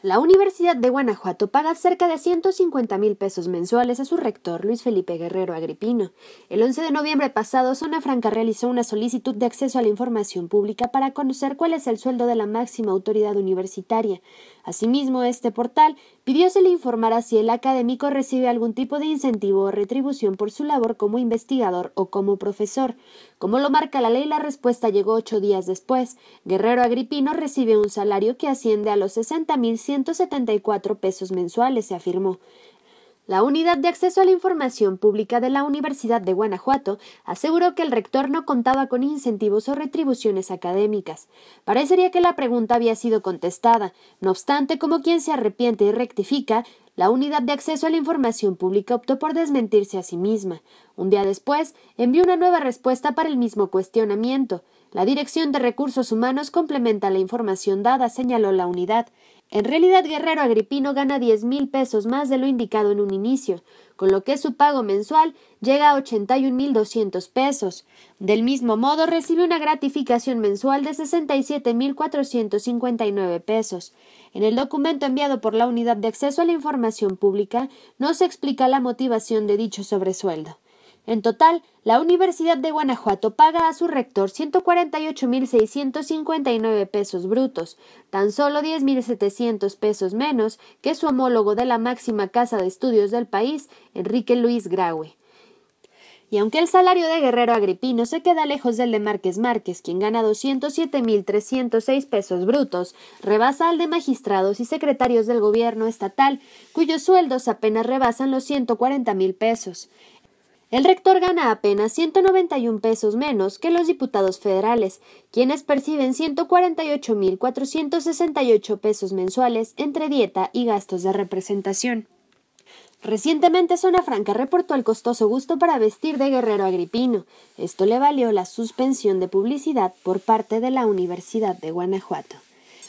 La Universidad de Guanajuato paga cerca de 150 mil pesos mensuales a su rector Luis Felipe Guerrero Agripino. El 11 de noviembre pasado, Zona Franca realizó una solicitud de acceso a la información pública para conocer cuál es el sueldo de la máxima autoridad universitaria. Asimismo, este portal pidió se le informara si el académico recibe algún tipo de incentivo o retribución por su labor como investigador o como profesor. Como lo marca la ley, la respuesta llegó ocho días después. Guerrero Agripino recibe un salario que asciende a los 60.174 pesos mensuales, se afirmó. La Unidad de Acceso a la Información Pública de la Universidad de Guanajuato aseguró que el rector no contaba con incentivos o retribuciones académicas. Parecería que la pregunta había sido contestada. No obstante, como quien se arrepiente y rectifica, la Unidad de Acceso a la Información Pública optó por desmentirse a sí misma. Un día después, envió una nueva respuesta para el mismo cuestionamiento. La Dirección de Recursos Humanos complementa la información dada, señaló la unidad. En realidad, Guerrero Agripino gana 10 mil pesos más de lo indicado en un inicio, con lo que su pago mensual llega a 81.200 pesos. Del mismo modo, recibe una gratificación mensual de mil 67.459 pesos. En el documento enviado por la Unidad de Acceso a la Información Pública no se explica la motivación de dicho sobresueldo. En total, la Universidad de Guanajuato paga a su rector 148.659 pesos brutos, tan solo 10.700 pesos menos que su homólogo de la máxima casa de estudios del país, Enrique Luis Graue. Y aunque el salario de Guerrero Agripino se queda lejos del de Márquez Márquez, quien gana 207.306 pesos brutos, rebasa al de magistrados y secretarios del gobierno estatal, cuyos sueldos apenas rebasan los 140.000 pesos. El rector gana apenas 191 pesos menos que los diputados federales, quienes perciben 148.468 pesos mensuales entre dieta y gastos de representación. Recientemente Zona Franca reportó el costoso gusto para vestir de guerrero agripino. Esto le valió la suspensión de publicidad por parte de la Universidad de Guanajuato.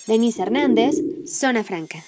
Denise Hernández, Zona Franca.